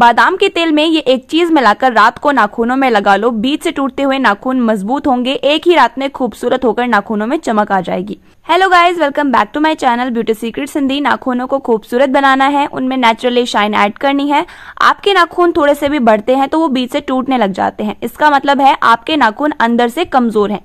बादाम के तेल में ये एक चीज मिलाकर रात को नाखूनों में लगा लो बीच से टूटते हुए नाखून मजबूत होंगे एक ही रात में खूबसूरत होकर नाखूनों में चमक आ जाएगी hello guys welcome back to my channel beauty secrets Hindi नाखूनों को खूबसूरत बनाना है उनमें नेचुरली शाइन ऐड करनी है आपके नाखून थोड़े से भी बढ़ते हैं तो वो बीच से टूटने लग जाते हैं इसका मतलब है आपके नाखून अंदर से कमजोर हैं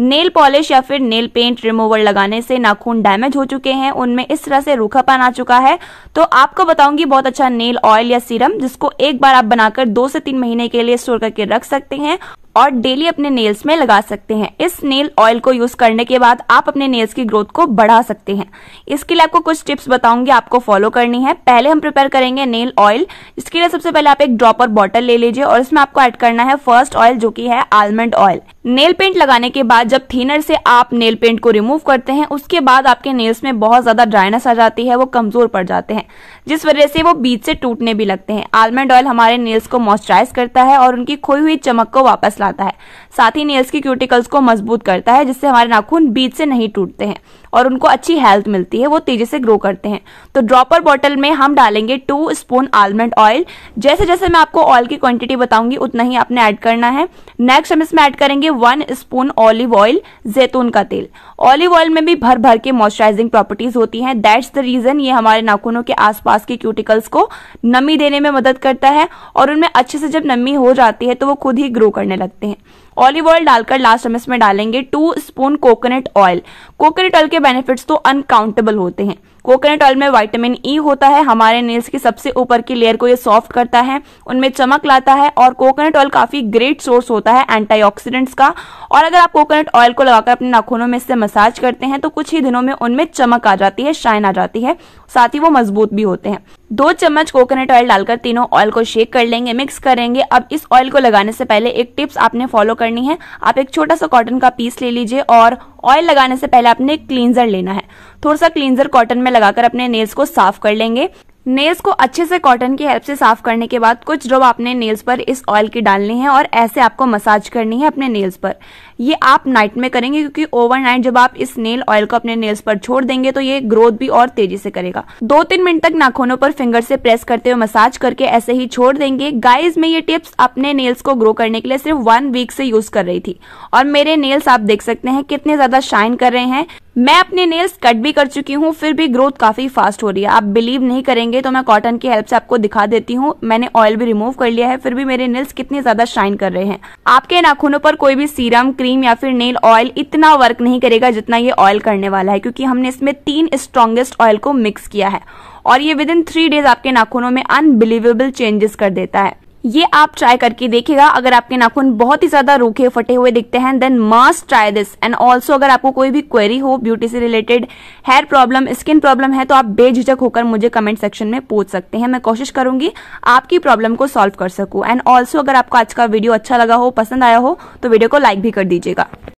नेल पॉलिश या फिर नेल पेंट रिमूवर लगाने से नाखून डैमेज हो चुके हैं उनमें इस तरह से रूखापन आ चुका है तो आपको बताऊंगी बहुत अच्छा नेल ऑयल या सीरम जिसको एक बार आप बनाकर दो से तीन महीने के लिए स्टोर करके रख सकते हैं और डेली अपने नेल्स में लगा सकते हैं इस नेल ऑयल को यूज करने के बाद आप अपने नेल्स की ग्रोथ को बढ़ा सकते हैं इसके लिए आपको कुछ टिप्स बताऊंगी आपको फॉलो करनी है पहले हम प्रिपेयर करेंगे नेल ऑयल इसके लिए सबसे पहले आप एक ड्रॉपर बॉटल ले लीजिए और इसमें आपको ऐड करना है फर्स्ट ऑयल जो कि है आलमंड ऑयल नेल पेंट लगाने के बाद जब थीनर से आप नेल पेंट को रिमूव करते हैं उसके बाद आपके नेल्स में बहुत ज़्यादा ड्राइनेस आ जाती है वो कमज़ोर पड़ जाते हैं जिस वजह से वो बीच से टूटने भी लगते हैं आलमंड ऑयल हमारे नेल्स को मॉइस्चराइज करता है और उनकी खोई हुई चमक को वापस लाता है साथ ही नेल्स की क्यूटिकल्स को मजबूत करता है जिससे हमारे नाखून बीच से नहीं टूटते हैं और उनको अच्छी हेल्थ मिलती है वो तेजी से ग्रो करते हैं तो ड्रॉपर बॉटल में हम डालेंगे टू स्पून आलमंड ऑयल जैसे जैसे मैं आपको ऑयल की क्वांटिटी बताऊंगी उतना ही आपने ऐड करना है नेक्स्ट हम इसमें ऐड करेंगे वन स्पून ऑलिव ऑयल जैतून का तेल ऑलिव ऑयल में भी भर भर के मॉइस्चराइजिंग प्रॉपर्टीज होती है दैट्स द रीजन ये हमारे नाखूनों के आसपास के क्यूटिकल्स को नमी देने में मदद करता है और उनमें अच्छे से जब नमी हो जाती है तो वो खुद ही ग्रो करने लगते हैं ऑलिव ऑयल डालकर लास्ट हम इसमें डालेंगे two spoon coconut oil coconut oil के बेनिफिट्स तो अनकाउंटेबल होते हैं कोकोनट ऑयल में वाइटामिन ई e होता है हमारे नेल्स की सबसे ऊपर की लेयर को ये सॉफ्ट करता है उनमें चमक लाता है और कोकोनट ऑयल काफी ग्रेट सोर्स होता है एंटीऑक्सीडेंट्स का और अगर आप कोकोनट ऑयल को लगाकर अपने नाखूनों में इससे मसाज करते हैं तो कुछ ही दिनों में उनमें चमक आ जाती है शाइन आ जाती है साथ ही वो मजबूत भी होते हैं दो चम्मच कोकोनट ऑयल डालकर तीनों ऑयल को शेक कर लेंगे मिक्स करेंगे अब इस ऑयल को लगाने से पहले एक टिप्स आपने फॉलो करनी है आप एक छोटा सा कॉटन का पीस ले लीजिए और ऑयल लगाने से पहले आपने क्लींजर लेना है थोड़ा सा क्लींजर कॉटन में लगाकर अपने नेल्स को साफ कर लेंगे नेल्स को अच्छे से कॉटन की हेल्प से साफ करने के बाद कुछ ड्रॉप आपने नेल्स पर इस ऑयल की डालनी है और ऐसे आपको मसाज करनी है अपने नेल्स पर ये आप नाइट में करेंगे क्योंकि ओवरनाइट जब आप इस नेल ऑयल को अपने नेल्स पर छोड़ देंगे तो ये ग्रोथ भी और तेजी से करेगा दो तीन मिनट तक नाखूनों पर फिंगर से प्रेस करते हुए मसाज करके ऐसे ही छोड़ देंगे गाइज में ये टिप्स अपने नेल्स को ग्रो करने के लिए सिर्फ वन वीक से यूज कर रही थी और मेरे नेल्स आप देख सकते हैं कितने ज्यादा शाइन कर रहे हैं मैं अपने नेल्स कट भी कर चुकी हूँ फिर भी ग्रोथ काफ़ी फास्ट हो रही है आप बिलीव नहीं करेंगे तो मैं कॉटन की हेल्प से आपको दिखा देती हूँ मैंने ऑयल भी रिमूव कर लिया है फिर भी मेरे नेल्स कितने ज़्यादा शाइन कर रहे हैं आपके नाखूनों पर कोई भी सीरम क्रीम या फिर नेल ऑयल इतना वर्क नहीं करेगा जितना ये ऑयल करने वाला है क्योंकि हमने इसमें तीन स्ट्रॉन्गेस्ट ऑयल को मिक्स किया है और ये विद इन थ्री डेज आपके नाखूनों में अनबिलीवेबल चेंजेस कर देता है ये आप ट्राई करके देखिएगा अगर आपके नाखून बहुत ही ज्यादा रूखे फटे हुए दिखते हैं then must try this and also अगर आपको कोई भी क्वेरी हो ब्यूटी से related hair problem skin problem है तो आप बेझिझक होकर मुझे कमेंट सेक्शन में पूछ सकते हैं मैं कोशिश करूंगी आपकी प्रॉब्लम को सॉल्व कर सकूं एंड ऑल्सो अगर आपको आज का वीडियो अच्छा लगा हो पसंद आया हो तो वीडियो को लाइक भी कर दीजिएगा